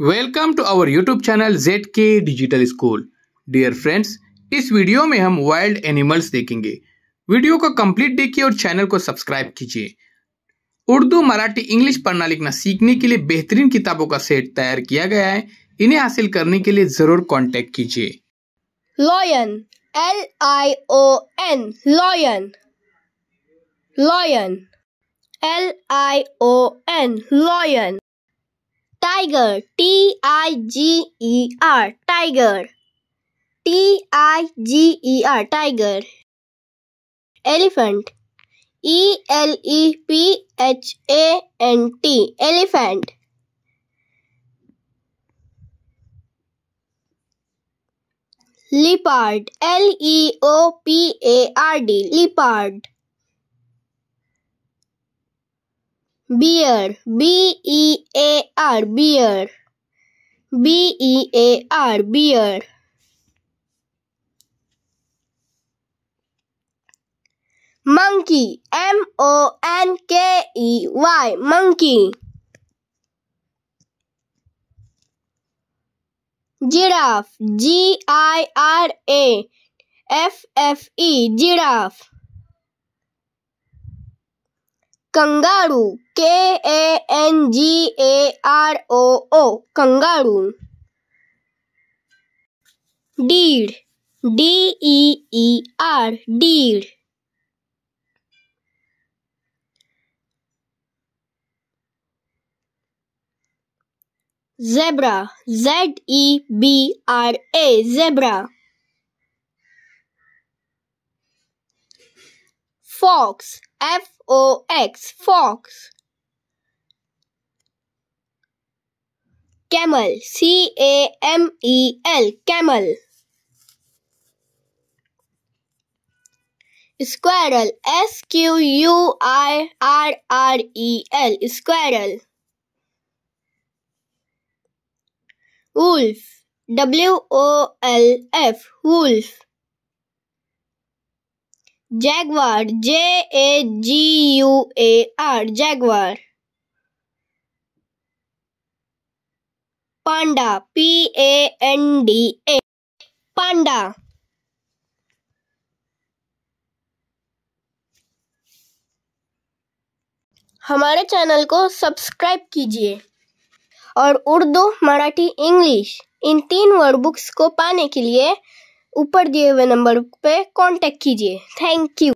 welcome to our YouTube channel Z K digital school dear friends इस video में हम wild animals देखेंगे video को कंप्लीट देखिए और चैनल को सब्सक्राइब कीजिए उर्दू मराठी इंग्लिश पढ़ना लिखना सीखने के लिए बेहतरीन किताबों का सेट तैयार किया गया है इन्हें हासिल करने के लिए जरूर कॉन्टेक्ट कीजिए lion L I O N lion lion L I O N lion tiger t i g e r tiger t i g e r tiger elephant e l e p h a n t elephant leopard l e o p a r d leopard bear b e a r bear b e a r bear monkey m o n k e y monkey giraffe g i r a f f e giraffe kangaroo K A N G A R O O kangaroo Deer, D E E R zebra Z E B R A zebra fox F O X fox camel C A M E L camel squirrel S Q U I R R E L squirrel wolf W O L F wolf jaguar J A G U A R jaguar panda P A N D A panda हमारे channel को subscribe कीजिए और Urdu Marathi English in तीन word books को पाने के लिए ऊपर दिए हुए नंबर पे कांटेक्ट कीजिए थैंक यू